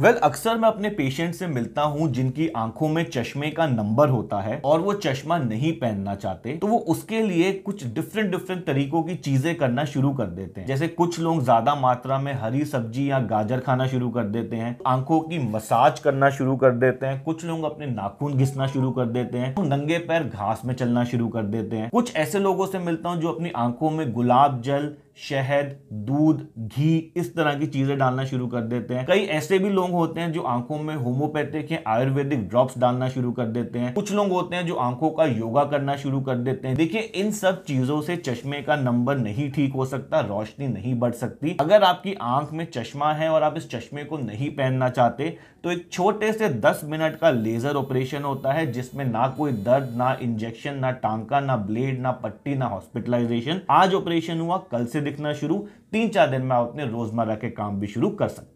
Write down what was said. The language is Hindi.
वेल well, अक्सर मैं अपने पेशेंट से मिलता हूं जिनकी आंखों में चश्मे का नंबर होता है और वो चश्मा नहीं पहनना चाहते तो वो उसके लिए कुछ डिफरेंट डिफरेंट तरीकों की चीजें करना शुरू कर देते हैं जैसे कुछ लोग ज्यादा मात्रा में हरी सब्जी या गाजर खाना शुरू कर देते हैं आंखों की मसाज करना शुरू कर देते हैं कुछ लोग अपने नाखून घिसना शुरू कर देते हैं तो नंगे पैर घास में चलना शुरू कर देते हैं कुछ ऐसे लोगों से मिलता हूँ जो अपनी आंखों में गुलाब जल शहद दूध घी इस तरह की चीजें डालना शुरू कर देते हैं कई ऐसे भी लोग होते हैं जो आंखों में होम्योपैथिक या आयुर्वेदिक ड्रॉप्स डालना शुरू कर देते हैं कुछ लोग होते हैं जो आंखों का योगा करना शुरू कर देते हैं देखिए इन सब चीजों से चश्मे का नंबर नहीं ठीक हो सकता रोशनी नहीं बढ़ सकती अगर आपकी आंख में चश्मा है और आप इस चश्मे को नहीं पहनना चाहते तो एक छोटे से दस मिनट का लेजर ऑपरेशन होता है जिसमें ना कोई दर्द ना इंजेक्शन ना टांका ना ब्लेड ना पट्टी ना हॉस्पिटलाइजेशन आज ऑपरेशन हुआ कल से लिखना शुरू तीन चार दिन में आप अपने रोजमर्रा के काम भी शुरू कर सकते